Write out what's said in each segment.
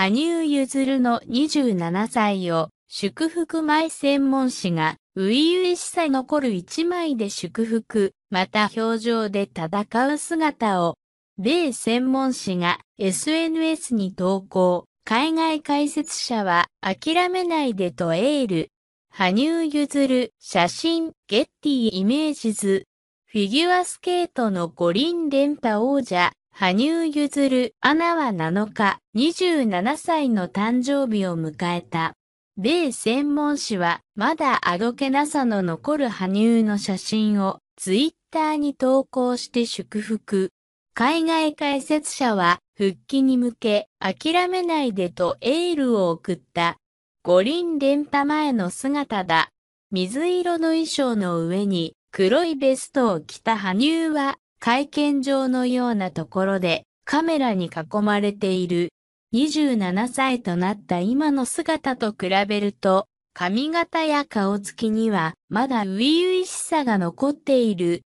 羽生結弦の27歳を祝福前専門誌が初々しさ残る一枚で祝福、また表情で戦う姿を、米専門誌が SNS に投稿、海外解説者は諦めないでとエール。羽生結弦、写真、ゲッティイメージズ。フィギュアスケートの五輪連覇王者、羽生結弦、アナは7日、27歳の誕生日を迎えた。米専門誌は、まだあどけなさの残る羽生の写真を、ツイッターに投稿して祝福。海外解説者は、復帰に向け、諦めないでとエールを送った。五輪連覇前の姿だ。水色の衣装の上に黒いベストを着た羽生は会見場のようなところでカメラに囲まれている。27歳となった今の姿と比べると、髪型や顔つきにはまだ初々しさが残っている。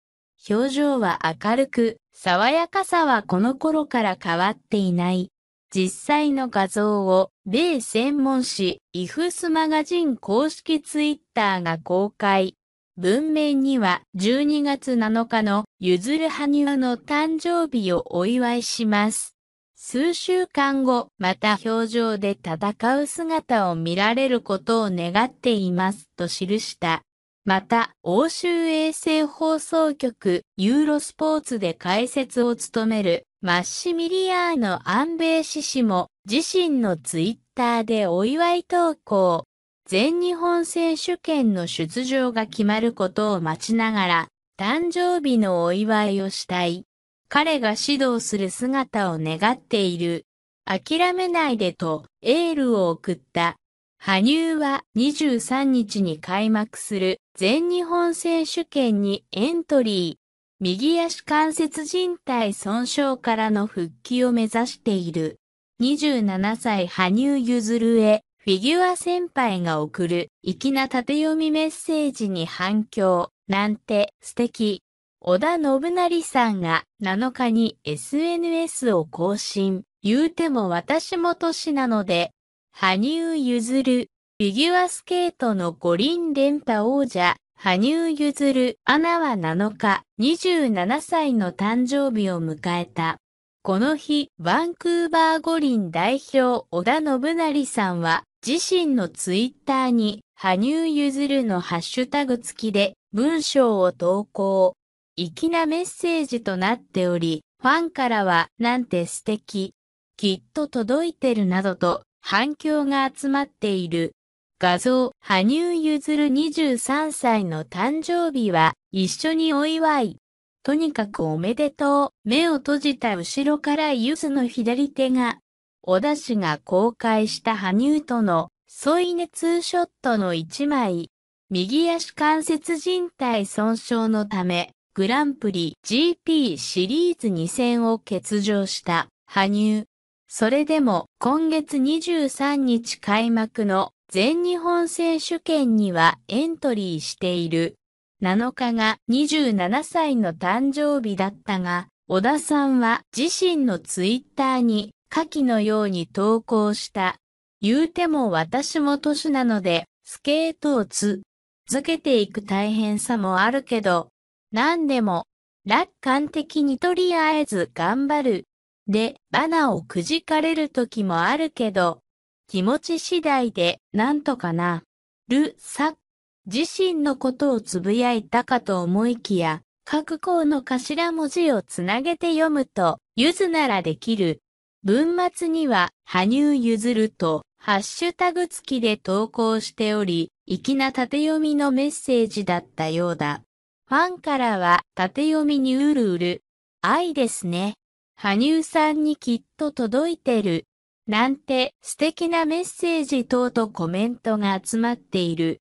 表情は明るく、爽やかさはこの頃から変わっていない。実際の画像を、米専門誌、イフスマガジン公式ツイッターが公開。文面には12月7日のゆずる羽生の誕生日をお祝いします。数週間後、また表情で戦う姿を見られることを願っていますと記した。また、欧州衛星放送局、ユーロスポーツで解説を務めるマッシミリアーノ・アンベイシ氏も自身のツイッターでお祝い投稿。全日本選手権の出場が決まることを待ちながら、誕生日のお祝いをしたい。彼が指導する姿を願っている。諦めないでとエールを送った。羽生は23日に開幕する全日本選手権にエントリー。右足関節靭帯損傷からの復帰を目指している。27歳羽生結弦へフィギュア先輩が送る粋な縦読みメッセージに反響、なんて素敵。織田信成さんが7日に SNS を更新。言うても私も歳なので、羽生結弦、フィギュアスケートの五輪連覇王者、羽生結弦、アナは7日、27歳の誕生日を迎えた。この日、バンクーバー五輪代表小田信成さんは、自身のツイッターに、羽生結弦のハッシュタグ付きで文章を投稿。粋なメッセージとなっており、ファンからは、なんて素敵。きっと届いてるなどと反響が集まっている。画像、羽生結弦23歳の誕生日は一緒にお祝い。とにかくおめでとう。目を閉じた後ろからユズの左手が小田氏が公開した羽生との添い寝ツーショットの1枚、右足関節靭帯損傷のため、グランプリ GP シリーズ2戦を欠場した羽生。それでも今月23日開幕の全日本選手権にはエントリーしている。7日が27歳の誕生日だったが、小田さんは自身のツイッターに下記のように投稿した。言うても私も年なので、スケートを続けていく大変さもあるけど、何でも、楽観的にとりあえず頑張る。で、バナをくじかれる時もあるけど、気持ち次第でなんとかな、る、さ、自身のことをつぶやいたかと思いきや、各校の頭文字をつなげて読むと、ゆずならできる、文末には、羽生譲ると、ハッシュタグ付きで投稿しており、粋な縦読みのメッセージだったようだ。ファンからは、縦読みにうるうる。愛ですね。羽生さんにきっと届いてる。なんて素敵なメッセージ等とコメントが集まっている。